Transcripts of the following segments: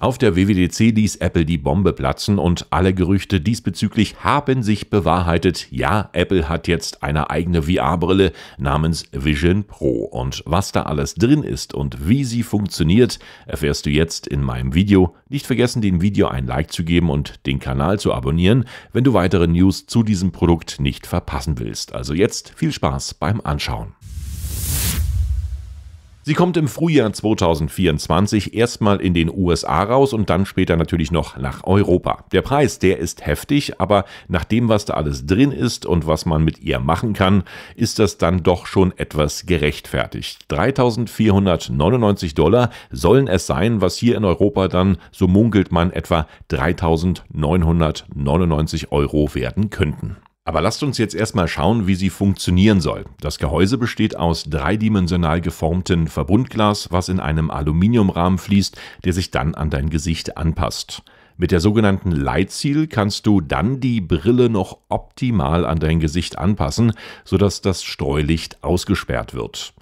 Auf der WWDC ließ Apple die Bombe platzen und alle Gerüchte diesbezüglich haben sich bewahrheitet. Ja, Apple hat jetzt eine eigene VR-Brille namens Vision Pro. Und was da alles drin ist und wie sie funktioniert, erfährst du jetzt in meinem Video. Nicht vergessen, dem Video ein Like zu geben und den Kanal zu abonnieren, wenn du weitere News zu diesem Produkt nicht verpassen willst. Also jetzt viel Spaß beim Anschauen. Sie kommt im Frühjahr 2024 erstmal in den USA raus und dann später natürlich noch nach Europa. Der Preis, der ist heftig, aber nach dem, was da alles drin ist und was man mit ihr machen kann, ist das dann doch schon etwas gerechtfertigt. 3499 Dollar sollen es sein, was hier in Europa dann, so munkelt man, etwa 3999 Euro werden könnten. Aber lasst uns jetzt erstmal schauen, wie sie funktionieren soll. Das Gehäuse besteht aus dreidimensional geformten Verbundglas, was in einem Aluminiumrahmen fließt, der sich dann an dein Gesicht anpasst. Mit der sogenannten Leitziel kannst du dann die Brille noch optimal an dein Gesicht anpassen, sodass das Streulicht ausgesperrt wird.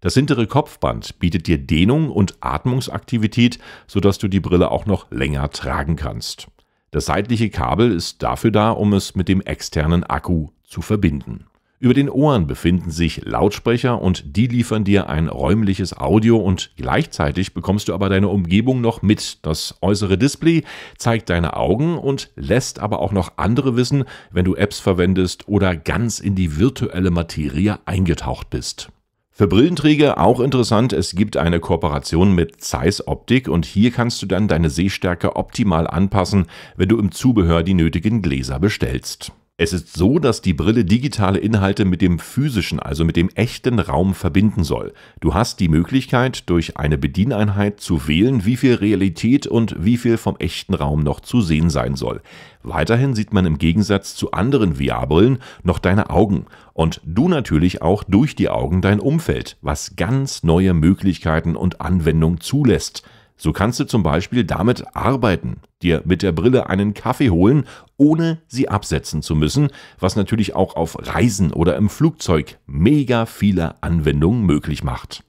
Das hintere Kopfband bietet dir Dehnung und Atmungsaktivität, sodass du die Brille auch noch länger tragen kannst. Das seitliche Kabel ist dafür da, um es mit dem externen Akku zu verbinden. Über den Ohren befinden sich Lautsprecher und die liefern dir ein räumliches Audio und gleichzeitig bekommst du aber deine Umgebung noch mit. Das äußere Display zeigt deine Augen und lässt aber auch noch andere wissen, wenn du Apps verwendest oder ganz in die virtuelle Materie eingetaucht bist. Für Brillenträger auch interessant, es gibt eine Kooperation mit Zeiss Optik und hier kannst du dann deine Sehstärke optimal anpassen, wenn du im Zubehör die nötigen Gläser bestellst. Es ist so, dass die Brille digitale Inhalte mit dem physischen, also mit dem echten Raum verbinden soll. Du hast die Möglichkeit, durch eine Bedieneinheit zu wählen, wie viel Realität und wie viel vom echten Raum noch zu sehen sein soll. Weiterhin sieht man im Gegensatz zu anderen VR-Brillen noch deine Augen und du natürlich auch durch die Augen dein Umfeld, was ganz neue Möglichkeiten und Anwendungen zulässt. So kannst du zum Beispiel damit arbeiten, dir mit der Brille einen Kaffee holen, ohne sie absetzen zu müssen, was natürlich auch auf Reisen oder im Flugzeug mega viele Anwendungen möglich macht.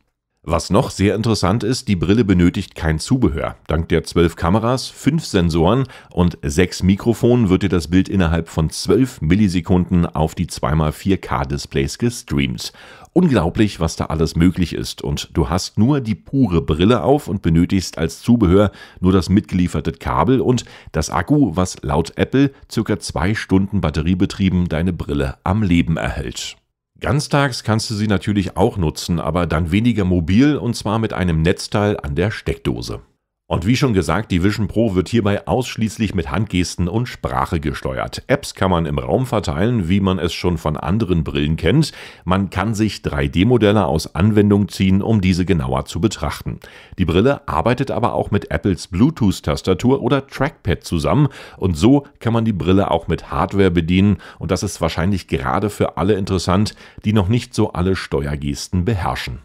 Was noch sehr interessant ist, die Brille benötigt kein Zubehör. Dank der 12 Kameras, 5 Sensoren und 6 Mikrofonen wird dir das Bild innerhalb von 12 Millisekunden auf die 2x4K-Displays gestreamt. Unglaublich, was da alles möglich ist und du hast nur die pure Brille auf und benötigst als Zubehör nur das mitgelieferte Kabel und das Akku, was laut Apple circa 2 Stunden batteriebetrieben deine Brille am Leben erhält. Ganztags kannst du sie natürlich auch nutzen, aber dann weniger mobil und zwar mit einem Netzteil an der Steckdose. Und wie schon gesagt, die Vision Pro wird hierbei ausschließlich mit Handgesten und Sprache gesteuert. Apps kann man im Raum verteilen, wie man es schon von anderen Brillen kennt. Man kann sich 3D-Modelle aus Anwendung ziehen, um diese genauer zu betrachten. Die Brille arbeitet aber auch mit Apples Bluetooth-Tastatur oder Trackpad zusammen und so kann man die Brille auch mit Hardware bedienen und das ist wahrscheinlich gerade für alle interessant, die noch nicht so alle Steuergesten beherrschen.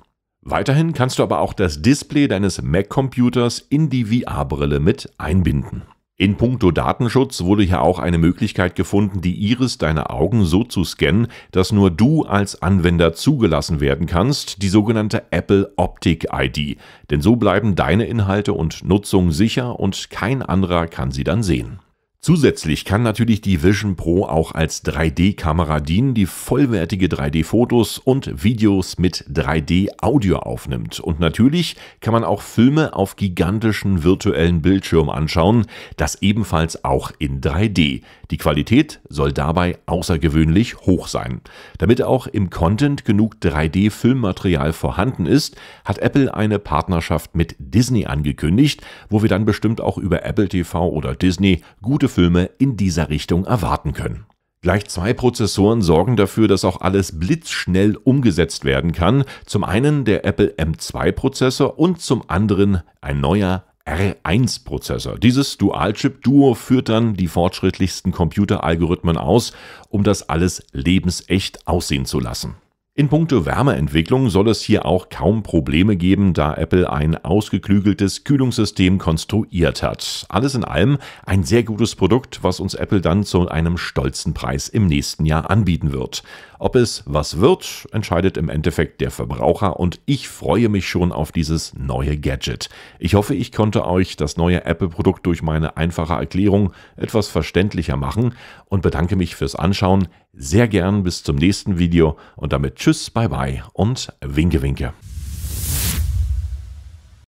Weiterhin kannst du aber auch das Display deines Mac-Computers in die VR-Brille mit einbinden. In puncto Datenschutz wurde hier auch eine Möglichkeit gefunden, die Iris deiner Augen so zu scannen, dass nur du als Anwender zugelassen werden kannst, die sogenannte Apple Optik ID. Denn so bleiben deine Inhalte und Nutzung sicher und kein anderer kann sie dann sehen. Zusätzlich kann natürlich die Vision Pro auch als 3D-Kamera dienen, die vollwertige 3D-Fotos und Videos mit 3D-Audio aufnimmt. Und natürlich kann man auch Filme auf gigantischen virtuellen Bildschirmen anschauen, das ebenfalls auch in 3D. Die Qualität soll dabei außergewöhnlich hoch sein. Damit auch im Content genug 3D-Filmmaterial vorhanden ist, hat Apple eine Partnerschaft mit Disney angekündigt, wo wir dann bestimmt auch über Apple TV oder Disney gute Filme in dieser Richtung erwarten können. Gleich zwei Prozessoren sorgen dafür, dass auch alles blitzschnell umgesetzt werden kann. Zum einen der Apple M2-Prozessor und zum anderen ein neuer R1-Prozessor. Dieses Dual-Chip-Duo führt dann die fortschrittlichsten Computeralgorithmen aus, um das alles lebensecht aussehen zu lassen. In puncto Wärmeentwicklung soll es hier auch kaum Probleme geben, da Apple ein ausgeklügeltes Kühlungssystem konstruiert hat. Alles in allem ein sehr gutes Produkt, was uns Apple dann zu einem stolzen Preis im nächsten Jahr anbieten wird. Ob es was wird, entscheidet im Endeffekt der Verbraucher und ich freue mich schon auf dieses neue Gadget. Ich hoffe, ich konnte euch das neue Apple-Produkt durch meine einfache Erklärung etwas verständlicher machen und bedanke mich fürs Anschauen. Sehr gern bis zum nächsten Video und damit tschüss, bye bye und winke winke.